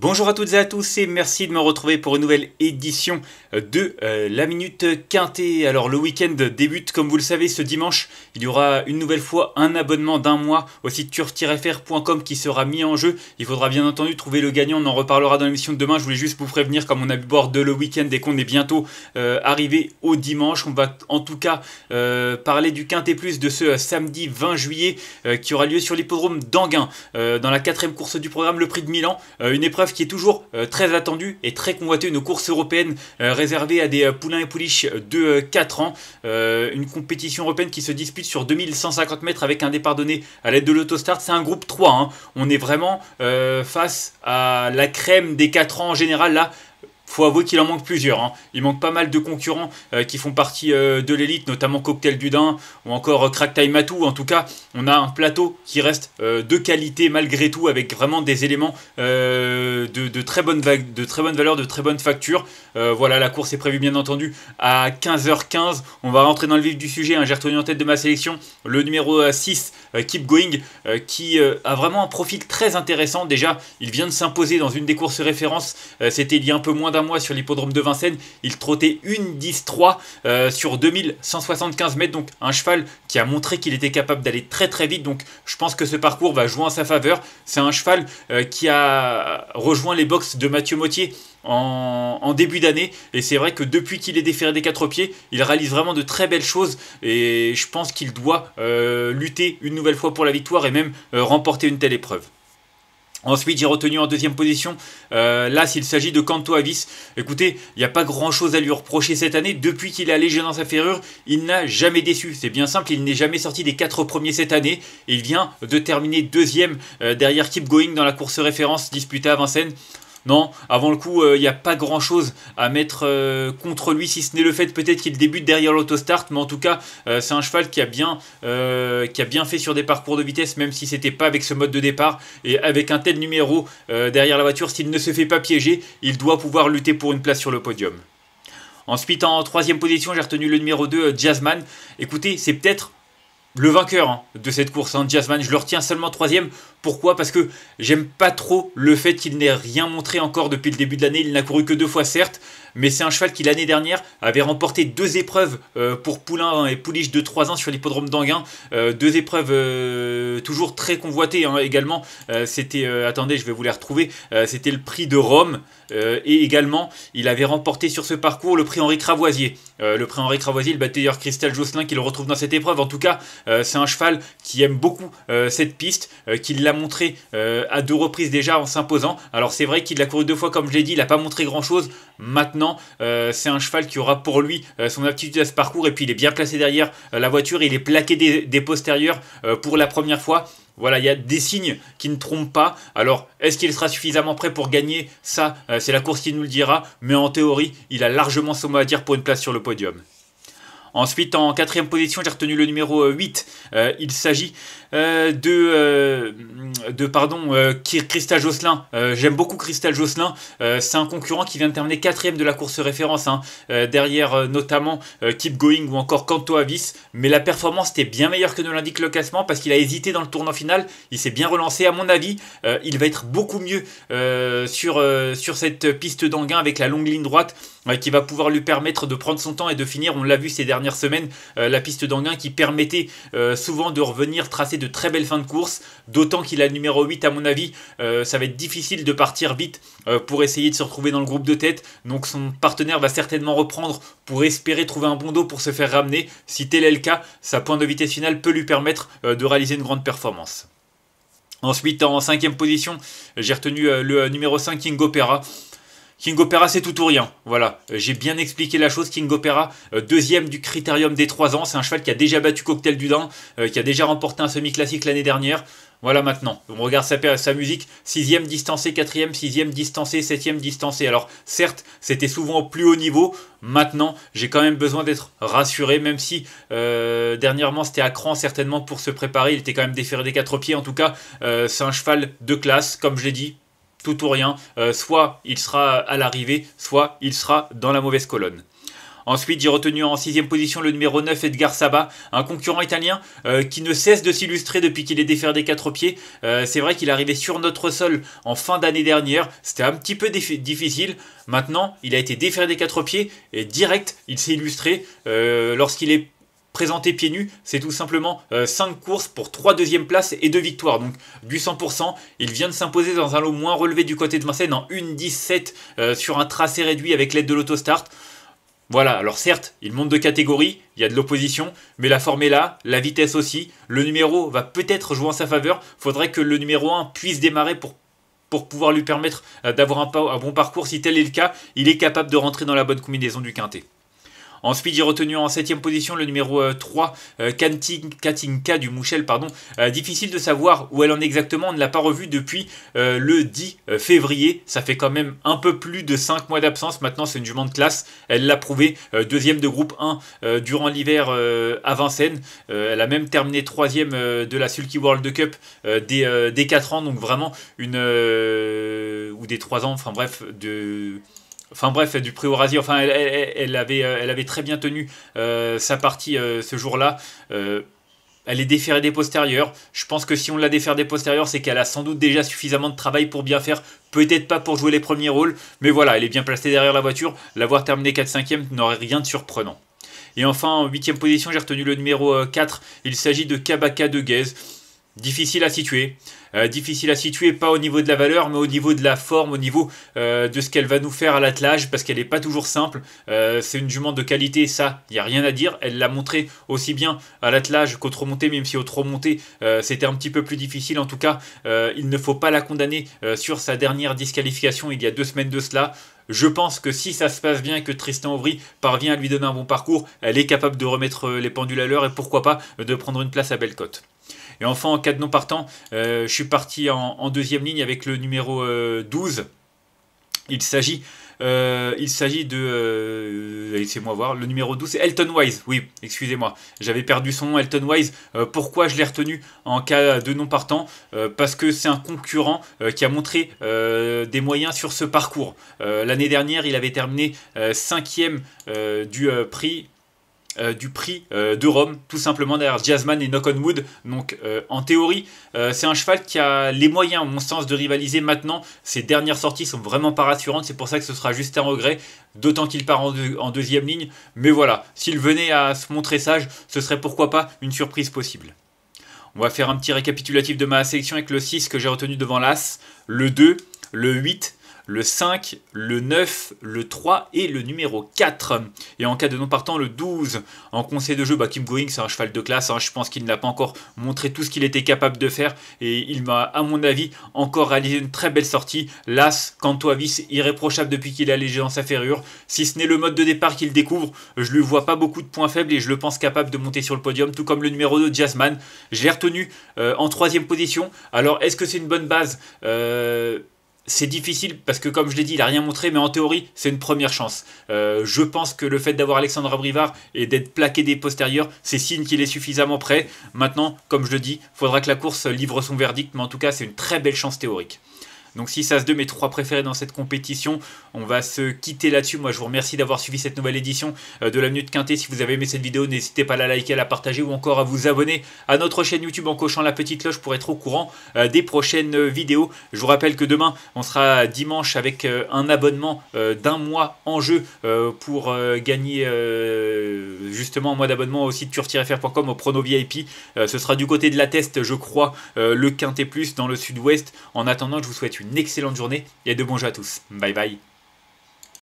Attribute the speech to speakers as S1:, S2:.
S1: Bonjour à toutes et à tous et merci de me retrouver pour une nouvelle édition de euh, la Minute Quintée. Alors le week-end débute comme vous le savez ce dimanche. Il y aura une nouvelle fois un abonnement d'un mois au site turf-fr.com qui sera mis en jeu. Il faudra bien entendu trouver le gagnant. On en reparlera dans l'émission de demain. Je voulais juste vous prévenir comme on a bord de le week-end et qu'on est bientôt euh, arrivé au dimanche. On va en tout cas euh, parler du Quintée Plus de ce samedi 20 juillet qui aura lieu sur l'hippodrome d'Anguin dans la quatrième course du programme le prix de Milan. une épreuve qui est toujours euh, très attendu et très convoité, une course européenne euh, réservée à des euh, poulains et pouliches de 4 ans, une compétition européenne qui se dispute sur 2150 mètres avec un départ donné à l'aide de l'autostart, c'est un groupe 3, hein. on est vraiment face à la crème des 4 ans en général là, faut avouer qu'il en manque plusieurs. Hein. Il manque pas mal de concurrents euh, qui font partie euh, de l'élite, notamment Cocktail Dudin ou encore euh, Crack Time Matou. En tout cas, on a un plateau qui reste de qualité malgré tout, avec vraiment des éléments de, très bonne de très bonne valeur, de très bonne facture. voilà, la course est prévue bien entendu à 15h15. On va rentrer dans le vif du sujet. Hein. J'ai retenu en tête de ma sélection le numéro 6, Keep Going, qui a vraiment un profil très intéressant. Déjà, il vient de s'imposer dans une des courses références. C'était il un peu moins d'un mois sur l'hippodrome de Vincennes, il trottait une 10-3 euh, sur 2175 mètres, donc un cheval qui a montré qu'il était capable d'aller très très vite, donc je pense que ce parcours va jouer en sa faveur. C'est un cheval euh, qui a rejoint les box de Mathieu Mottier en, début d'année. Et c'est vrai que depuis qu'il est déféré des quatre pieds, il réalise vraiment de très belles choses. Et je pense qu'il doit euh, lutter une nouvelle fois pour la victoire et même remporter une telle épreuve. Ensuite, j'ai retenu en deuxième position, euh, là, s'il s'agit de Canto Avis. Écoutez, il n'y a pas grand-chose à lui reprocher cette année. Depuis qu'il est allégé dans sa ferrure, il n'a jamais déçu. C'est bien simple, il n'est jamais sorti des quatre premiers cette année. Il vient de terminer deuxième euh, derrière Keep Going dans la course référence disputée à Vincennes. Non, avant le coup, il euh, n'y a pas grand chose à mettre euh, contre lui, si ce n'est le fait peut-être qu'il débute derrière l'autostart, mais en tout cas, euh, c'est un cheval qui a, bien, qui a bien fait sur des parcours de vitesse, même si ce n'était pas avec ce mode de départ. Et avec un tel numéro derrière la voiture, s'il ne se fait pas piéger, il doit pouvoir lutter pour une place sur le podium. Ensuite, en troisième position, j'ai retenu le numéro 2, Jasmine. Écoutez, c'est peut-être le vainqueur hein, de cette course, en hein, Jasmine, je le retiens seulement troisième. Pourquoi Parce que j'aime pas trop le fait qu'il n'ait rien montré encore depuis le début de l'année. Il n'a couru que deux fois, certes, mais c'est un cheval qui l'année dernière avait remporté deux épreuves euh, pour Poulain et Pouliche de 3 ans sur l'hippodrome d'Anguin. Euh, deux épreuves euh, toujours très convoitées hein, également. c'était, attendez, je vais vous les retrouver, c'était le prix de Rome. et également, il avait remporté sur ce parcours le prix Henri Cravoisier. le prix Henri Cravoisier, le batteur Christelle Josselin qui le retrouve dans cette épreuve. En tout cas, c'est un cheval qui aime beaucoup cette piste, qui l'a montré à deux reprises déjà en s'imposant. Alors c'est vrai qu'il l'a couru deux fois, comme je l'ai dit, il n'a pas montré grand-chose. Maintenant, euh, c'est un cheval qui aura pour lui euh, son aptitude à ce parcours et puis il est bien placé derrière euh, la voiture, il est plaqué des, des postérieurs pour la première fois. Voilà, il y a des signes qui ne trompent pas. Alors, est-ce qu'il sera suffisamment prêt pour gagner Ça, c'est la course qui nous le dira. Mais en théorie, il a largement son mot à dire pour une place sur le podium. Ensuite, en quatrième position, j'ai retenu le numéro 8. Euh, euh, il s'agit euh, de, pardon, Christal Josselin. J'aime beaucoup Christal Josselin. C'est un concurrent qui vient de terminer quatrième de la course référence, hein. derrière notamment Keep Going ou encore Canto Avis. Mais la performance était bien meilleure que ne l'indique le classement parce qu'il a hésité dans le tournant final. Il s'est bien relancé, à mon avis. il va être beaucoup mieux sur, sur cette piste d'Anguin avec la longue ligne droite qui va pouvoir lui permettre de prendre son temps et de finir. On l'a vu ces dernières semaines, euh, la piste d'Anguin qui permettait euh, souvent de revenir tracer de très belles fins de course, d'autant qu'il a le numéro 8 à mon avis, euh, ça va être difficile de partir vite pour essayer de se retrouver dans le groupe de tête. Donc son partenaire va certainement reprendre pour espérer trouver un bon dos pour se faire ramener. Si tel est le cas, sa pointe de vitesse finale peut lui permettre de réaliser une grande performance. Ensuite, en cinquième position, j'ai retenu le numéro 5 King Opera. King Opera, c'est tout ou rien. Voilà, euh, j'ai bien expliqué la chose. King Opera, euh, deuxième du critérium des 3 ans. C'est un cheval qui a déjà battu Cocktail du Dain, euh, qui a déjà remporté un semi-classique l'année dernière. Voilà maintenant, on regarde sa, sa musique, sixième distancé, quatrième, sixième distancé, septième distancé. Alors certes, c'était souvent au plus haut niveau, maintenant j'ai quand même besoin d'être rassuré, même si dernièrement c'était à cran certainement pour se préparer, il était quand même déféré des quatre pieds, en tout cas c'est un cheval de classe, comme je l'ai dit, tout ou rien, euh, soit il sera à l'arrivée, soit il sera dans la mauvaise colonne. Ensuite, j'ai retenu en sixième position le numéro 9, Edgar Saba, un concurrent italien euh, qui ne cesse de s'illustrer depuis qu'il est défaire des quatre pieds. Euh, c'est vrai qu'il est arrivé sur notre sol en fin d'année dernière, c'était un petit peu difficile. Maintenant, il a été défaire des quatre pieds et direct, il s'est illustré lorsqu'il est présenté pieds nus, c'est tout simplement 5 euh, courses pour 3 deuxièmes places et 2 victoires. Donc du 100%, il vient de s'imposer dans un lot moins relevé du côté de Marseille en 1-17 euh, sur un tracé réduit avec l'aide de l'autostart. Voilà, alors certes, il monte de catégorie, il y a de l'opposition, mais la forme est là, la vitesse aussi, le numéro va peut-être jouer en sa faveur, faudrait que le numéro 1 puisse démarrer pour pour pouvoir lui permettre euh, d'avoir un, un bon parcours, si tel est le cas, il est capable de rentrer dans la bonne combinaison du quintet. Ensuite, j'ai retenu en 7ème position le numéro 3, euh, euh, Katinka du Mouchel, pardon. Euh, difficile de savoir où elle en est exactement, on ne l'a pas revue depuis le 10 février. Ça fait quand même un peu plus de 5 mois d'absence. Maintenant, c'est une jument de classe. Elle l'a prouvé, deuxième de groupe 1 durant l'hiver à Vincennes. elle a même terminé troisième de la Sulky World Cup des, des 4 ans, donc vraiment une... ou des 3 ans, enfin bref, de Enfin bref, du prix au enfin, elle, avait, euh, elle avait très bien tenu euh, sa partie euh, ce jour-là. elle est déférée des postérieurs. Je pense que si on la défère des postérieurs, c'est qu'elle a sans doute déjà suffisamment de travail pour bien faire. Peut-être pas pour jouer les premiers rôles, mais voilà, elle est bien placée derrière la voiture. L'avoir terminée 4-5e n'aurait rien de surprenant. Et enfin, en 8 position, j'ai retenu le numéro 4. Il s'agit de Kabaka de Gaze difficile à situer. Euh, difficile à situer, pas au niveau de la valeur, mais au niveau de la forme, au niveau euh, de ce qu'elle va nous faire à l'attelage, parce qu'elle n'est pas toujours simple. Euh, c'est une jument de qualité, ça, il n'y a rien à dire. Elle l'a montré aussi bien à l'attelage qu'au trop monté, même si au trop monté, c'était un petit peu plus difficile. En tout cas, il ne faut pas la condamner sur sa dernière disqualification il y a deux semaines de cela. Je pense que si ça se passe bien que Tristan Aubry parvient à lui donner un bon parcours, elle est capable de remettre les pendules à l'heure et pourquoi pas de prendre une place à Bellecote. Et enfin, en cas de non partant, euh, je suis parti en, deuxième ligne avec le numéro 12. Euh, il s'agit euh, il s'agit de. Laissez-moi voir. Le numéro 12, c'est Elton Wise. Oui, excusez-moi. J'avais perdu son nom, Elton Wise. pourquoi je l'ai retenu en cas de non partant Parce que c'est un concurrent qui a montré des moyens sur ce parcours. L'année dernière, il avait terminé cinquième du prix. Euh, du prix euh, de Rome, tout simplement derrière Jasmine et Knock on Wood. Donc, euh, en théorie, c'est un cheval qui a les moyens, à mon sens, de rivaliser maintenant. Ses dernières sorties sont vraiment pas rassurantes, c'est pour ça que ce sera juste un regret, d'autant qu'il part en, en, deuxième ligne. Mais voilà, s'il venait à se montrer sage, ce serait pourquoi pas une surprise possible. On va faire un petit récapitulatif de ma sélection avec le 6 que j'ai retenu devant l'As, le 2, le 8, le 5, le 9, le 3 et le numéro 4. Et en cas de non partant, le 12. En conseil de jeu, bah, Kim Going, c'est un cheval de classe. Hein. Je pense qu'il n'a pas encore montré tout ce qu'il était capable de faire. Et il m'a, à mon avis, encore réalisé une très belle sortie. L'As, vis, irréprochable depuis qu'il est allégé dans sa ferrure. Si ce n'est le mode de départ qu'il découvre, je ne lui vois pas beaucoup de points faibles et je le pense capable de monter sur le podium, tout comme le numéro 2, Jasmine. Je l'ai retenu euh, en troisième position. Alors, est-ce que c'est une bonne base euh, c'est difficile parce que comme je l'ai dit, il n'a rien montré, mais en théorie, c'est une première chance. Euh, je pense que le fait d'avoir Alexandre Abrivard et d'être plaqué des postérieurs, c'est signe qu'il est suffisamment prêt. Maintenant, comme je le dis, faudra que la course livre son verdict, mais en tout cas, c'est une très belle chance théorique. Donc si ça se 2, mes trois préférés dans cette compétition, on va se quitter là-dessus. Moi, je vous remercie d'avoir suivi cette nouvelle édition euh, de la Minute Quintée. Si vous avez aimé cette vidéo, n'hésitez pas à la liker, à la partager ou encore à vous abonner à notre chaîne YouTube en cochant la petite cloche pour être au courant euh, des prochaines euh, vidéos. Je vous rappelle que demain, on sera dimanche avec un abonnement d'un mois en jeu pour gagner justement un mois d'abonnement au site turf-fr.com au prono VIP. Ce sera du côté de la test, je crois, le Quintet Plus dans le sud-ouest. En attendant, je vous souhaite une excellente journée et de bons jeux à tous. Bye bye.